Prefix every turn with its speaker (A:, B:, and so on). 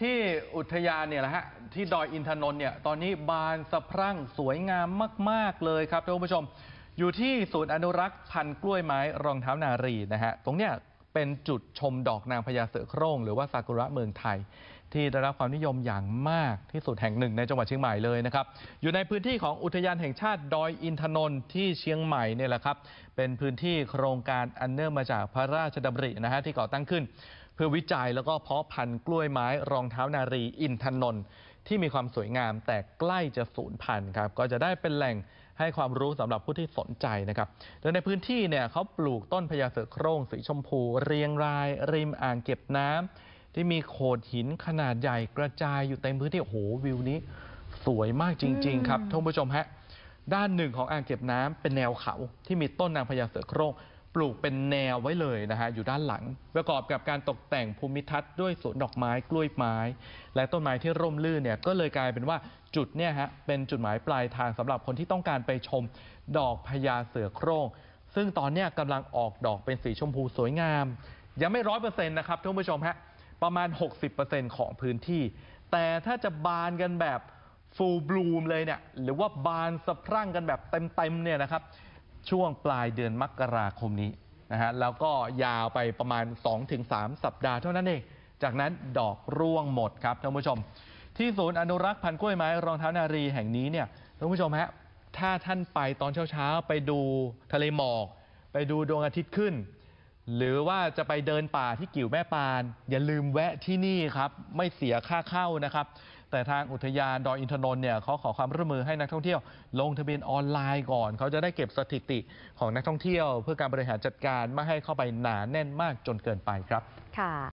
A: ที่อุทยานเนี่ยแหละฮะ ที่ดอยอินทนนท์เนี่ยตอนนี้บานสะพรั่งสวยงามมากๆเลยครับท่านผู้ชม อยู่ที่ศูนย์อนุรักษ์พันธุ์กล้วยไม้รองเท้านารี นะฮะตรงเนี้ยเป็นจุดชมดอกนางพญาเสือโคร่งหรือ ว่าซากุระเมืองไทย ที่ได้รับความนิยมอย่างมาก ที่สุดแห่งหนึ่งในจังหวัดเชียงใหม่เลยนะครับ อยู่ในพื้นที่ของอุทยานแห่งชาติ ดอยอินทนนท์ที่เชียงใหม่เนี่ยแหละครับ เป็นพื้นที่โครงการอันเนื่องมาจากพระราชดำรินะฮะที่ก่อตั้งขึ้นเพื่อวิจัยแล้วก็เพาะพันธุ์กล้วยไม้รองเท้านารี อินทนนท์ที่มีความสวยงามแต่ใกล้จะสูญพันธุ์ครับ ก็จะได้เป็นแหล่งให้ความรู้สำหรับผู้ที่สนใจนะครับโดยในพื้นที่เนี่ยเขาปลูกต้นพญาเสือโคร่งสีชมพู เรียงราย ริมอ่างเก็บน้ำ ที่มีโขดหินขนาดใหญ่กระจายอยู่เต็มพื้นที่โอ้โหวิวนี้สวยมากจริง ๆ ครับท่านผู้ชมฮะด้านหนึ่งของอ่างเก็บน้ำ เป็นแนวเขา ที่มีต้นนางพญาเสือโคร่งปลูกเป็นแนวไว้เลยนะฮะ อยู่ด้านหลังประกอบกับการตกแต่งภูมิทัศน์ด้วยสวนดอกไม้กล้วยไม้ และต้นไม้ที่ร่มรื่นเนี่ยก็เลยกลายเป็นว่าจุดเนี่ยฮะเป็นจุดหมายปลายทางสำหรับคนที่ต้องการไปชมดอกพญาเสือโคร่งซึ่งตอนนี้กกำลังออกดอกเป็นสีชมพูสวยงาม ยังไม่ร้อยเปอร์เซ็นต์นะครับท่านผู้ชมฮะ ประมาณ 60%ของพื้นที่แต่ถ้าจะบานกันแบบฟูลบลูมเลยเนี่ยหรือว่าบานสะพรั่งกันแบบเต็มๆเนี่ยนะครับช่วงปลายเดือนมกราคมนี้นะฮะแล้วก็ยาวไปประมาณ 2-3สสัปดาห์เท่านั้นเอง จากนั้นดอกร่วงหมดครับท่านผู้ชม ที่ศูนย์อนุรักษ์พันธุ์กล้วยไม้รองเท้านารีแห่งนี้เนี่ยท่านผู้ชมฮะ ถ้าท่านไปตอนเช้าๆไปดูทะเลหมอก ไปดูดวงอาทิตย์ขึ้นหรือว่าจะไปเดินป่าที่กิ่วแม่ปาน อย่าลืมแวะที่นี่ครับ ไม่เสียค่าเข้านะครับ แต่ทางอุทยานดอยอินทนนท์เนี่ยเขาขอความร่วมมือให้นักท่องเที่ยว ลงทะเบียนออนไลน์ก่อน เขาจะได้เก็บสถิติของนักท่องเที่ยว เพื่อการบริหารจัดการไม่ให้เข้าไปหนาแน่นมากจนเกินไปครับค่ะ